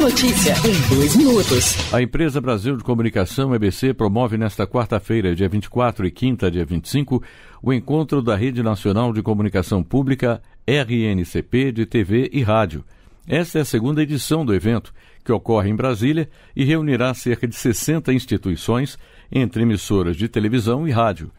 notícia em dois minutos. A empresa Brasil de Comunicação, EBC, promove nesta quarta-feira, dia 24 e quinta, dia 25, o encontro da Rede Nacional de Comunicação Pública, RNCP, de TV e rádio. Esta é a segunda edição do evento, que ocorre em Brasília e reunirá cerca de 60 instituições, entre emissoras de televisão e rádio.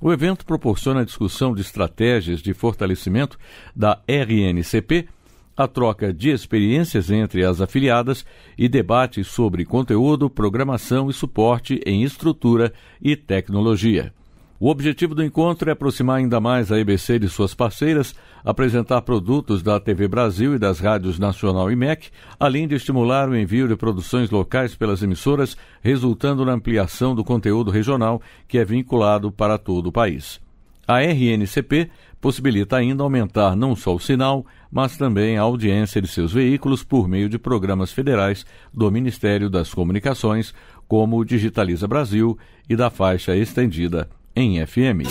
O evento proporciona a discussão de estratégias de fortalecimento da RNCP a troca de experiências entre as afiliadas e debates sobre conteúdo, programação e suporte em estrutura e tecnologia. O objetivo do encontro é aproximar ainda mais a EBC de suas parceiras, apresentar produtos da TV Brasil e das rádios Nacional e MEC, além de estimular o envio de produções locais pelas emissoras, resultando na ampliação do conteúdo regional que é vinculado para todo o país. A RNCP possibilita ainda aumentar não só o sinal, mas também a audiência de seus veículos por meio de programas federais do Ministério das Comunicações, como o Digitaliza Brasil e da faixa estendida em FM.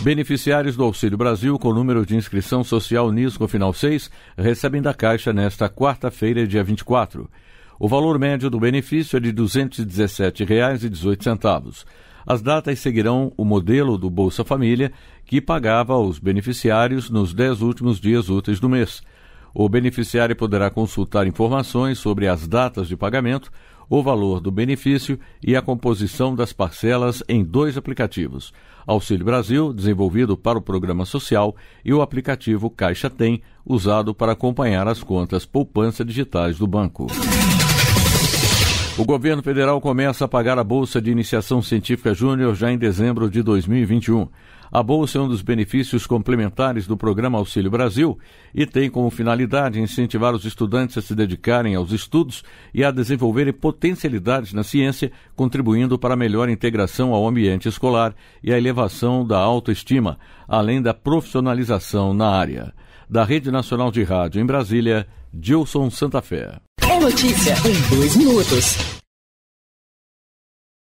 Beneficiários do Auxílio Brasil com número de inscrição social NIS com final 6 recebem da Caixa nesta quarta-feira, dia 24. O valor médio do benefício é de R$ 217,18. As datas seguirão o modelo do Bolsa Família, que pagava aos beneficiários nos dez últimos dias úteis do mês. O beneficiário poderá consultar informações sobre as datas de pagamento, o valor do benefício e a composição das parcelas em dois aplicativos: Auxílio Brasil, desenvolvido para o programa social, e o aplicativo Caixa Tem, usado para acompanhar as contas poupança digitais do banco. O governo federal começa a pagar a Bolsa de Iniciação Científica Júnior já em dezembro de 2021. A bolsa é um dos benefícios complementares do programa Auxílio Brasil e tem como finalidade incentivar os estudantes a se dedicarem aos estudos e a desenvolverem potencialidades na ciência, contribuindo para a melhor integração ao ambiente escolar e a elevação da autoestima, além da profissionalização na área. Da Rede Nacional de Rádio em Brasília, Gilson Santa Fé. É notícia em dois minutos.